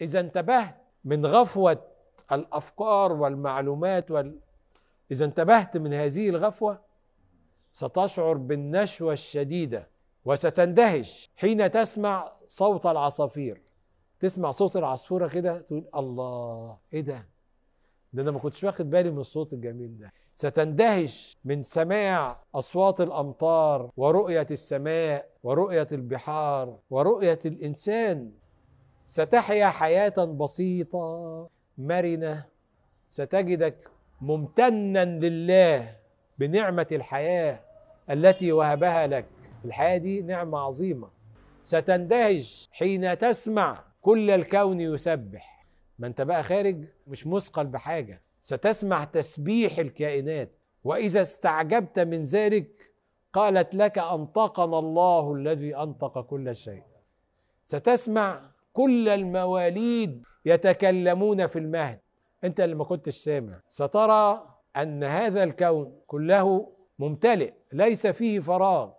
اذا انتبهت من غفوه الافكار والمعلومات وال... اذا انتبهت من هذه الغفوه ستشعر بالنشوه الشديده وستندهش حين تسمع صوت العصافير تسمع صوت العصفوره كده تقول الله ايه ده ده انا ما كنتش واخد بالي من الصوت الجميل ده ستندهش من سماع اصوات الامطار ورؤيه السماء ورؤيه البحار ورؤيه الانسان ستحيا حياه بسيطه مرنه ستجدك ممتنا لله بنعمه الحياه التي وهبها لك الحياه دي نعمه عظيمه ستندهش حين تسمع كل الكون يسبح ما انت بقى خارج مش مثقل بحاجه ستسمع تسبيح الكائنات واذا استعجبت من ذلك قالت لك انطقنا الله الذي انطق كل شيء ستسمع كل المواليد يتكلمون في المهد انت اللي ما كنتش سامع سترى ان هذا الكون كله ممتلئ ليس فيه فراغ